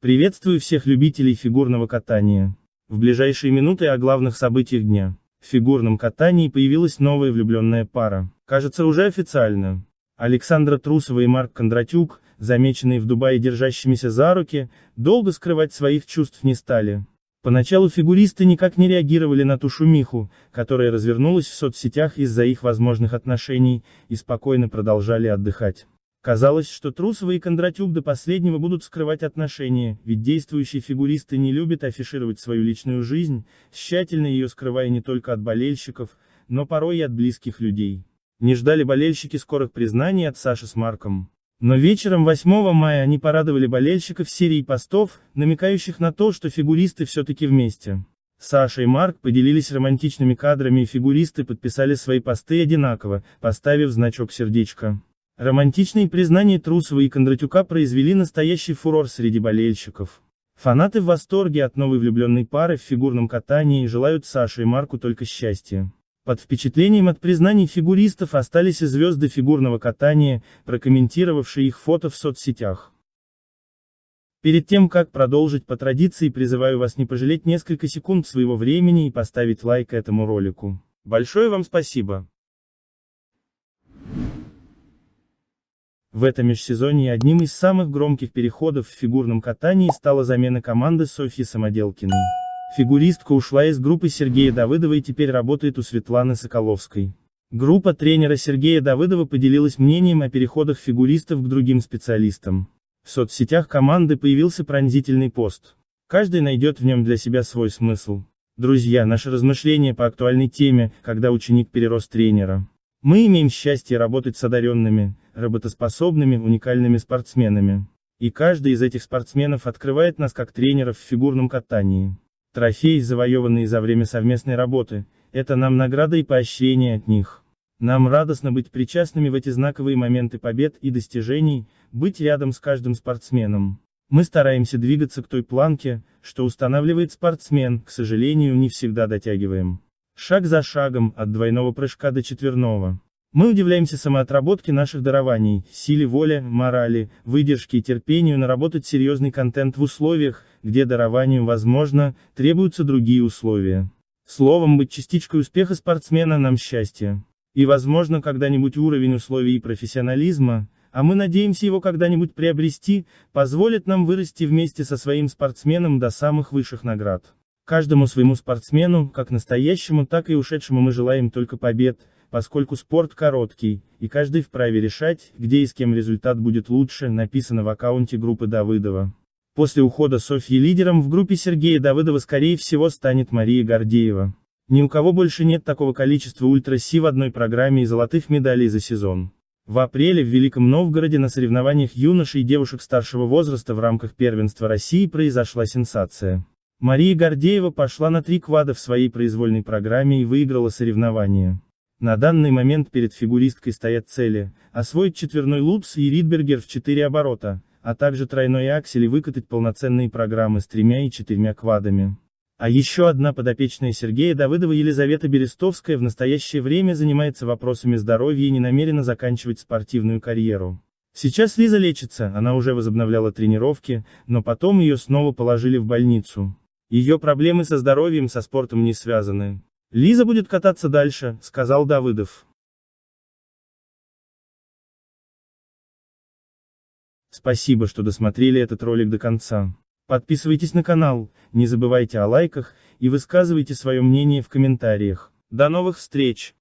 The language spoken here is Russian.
Приветствую всех любителей фигурного катания. В ближайшие минуты о главных событиях дня. В фигурном катании появилась новая влюбленная пара. Кажется, уже официально. Александра Трусова и Марк Кондратюк, замеченные в Дубае держащимися за руки, долго скрывать своих чувств не стали. Поначалу фигуристы никак не реагировали на ту шумиху, которая развернулась в соцсетях из-за их возможных отношений, и спокойно продолжали отдыхать. Казалось, что Трусова и Кондратюк до последнего будут скрывать отношения, ведь действующие фигуристы не любят афишировать свою личную жизнь, тщательно ее скрывая не только от болельщиков, но порой и от близких людей. Не ждали болельщики скорых признаний от Саши с Марком. Но вечером 8 мая они порадовали болельщиков серией постов, намекающих на то, что фигуристы все-таки вместе. Саша и Марк поделились романтичными кадрами и фигуристы подписали свои посты одинаково, поставив значок сердечко. Романтичные признания Трусова и Кондратюка произвели настоящий фурор среди болельщиков. Фанаты в восторге от новой влюбленной пары в фигурном катании и желают Саше и Марку только счастья. Под впечатлением от признаний фигуристов остались и звезды фигурного катания, прокомментировавшие их фото в соцсетях. Перед тем, как продолжить по традиции, призываю вас не пожалеть несколько секунд своего времени и поставить лайк этому ролику. Большое вам спасибо. В этом межсезонье одним из самых громких переходов в фигурном катании стала замена команды Софьи Самоделкиной. Фигуристка ушла из группы Сергея Давыдова и теперь работает у Светланы Соколовской. Группа тренера Сергея Давыдова поделилась мнением о переходах фигуристов к другим специалистам. В соцсетях команды появился пронзительный пост. Каждый найдет в нем для себя свой смысл. Друзья, наши размышления по актуальной теме, когда ученик перерос тренера. Мы имеем счастье работать с одаренными, работоспособными, уникальными спортсменами. И каждый из этих спортсменов открывает нас как тренеров в фигурном катании. Трофеи, завоеванные за время совместной работы, это нам награда и поощрение от них. Нам радостно быть причастными в эти знаковые моменты побед и достижений, быть рядом с каждым спортсменом. Мы стараемся двигаться к той планке, что устанавливает спортсмен, к сожалению, не всегда дотягиваем. Шаг за шагом, от двойного прыжка до четверного. Мы удивляемся самоотработке наших дарований, силе воли, морали, выдержке и терпению наработать серьезный контент в условиях, где дарованию, возможно, требуются другие условия. Словом, быть частичкой успеха спортсмена нам счастье. И, возможно, когда-нибудь уровень условий и профессионализма, а мы надеемся его когда-нибудь приобрести, позволит нам вырасти вместе со своим спортсменом до самых высших наград. Каждому своему спортсмену, как настоящему, так и ушедшему мы желаем только побед, поскольку спорт короткий, и каждый вправе решать, где и с кем результат будет лучше, написано в аккаунте группы Давыдова. После ухода Софьи лидером в группе Сергея Давыдова скорее всего станет Мария Гордеева. Ни у кого больше нет такого количества ультра-си в одной программе и золотых медалей за сезон. В апреле в Великом Новгороде на соревнованиях юношей и девушек старшего возраста в рамках первенства России произошла сенсация. Мария Гордеева пошла на три квада в своей произвольной программе и выиграла соревнование. На данный момент перед фигуристкой стоят цели, освоить четверной лупс и ридбергер в четыре оборота, а также тройной аксель и выкатать полноценные программы с тремя и четырьмя квадами. А еще одна подопечная Сергея Давыдова Елизавета Берестовская в настоящее время занимается вопросами здоровья и не намерена заканчивать спортивную карьеру. Сейчас Лиза лечится, она уже возобновляла тренировки, но потом ее снова положили в больницу. Ее проблемы со здоровьем со спортом не связаны. Лиза будет кататься дальше, сказал Давыдов. Спасибо, что досмотрели этот ролик до конца. Подписывайтесь на канал, не забывайте о лайках и высказывайте свое мнение в комментариях. До новых встреч!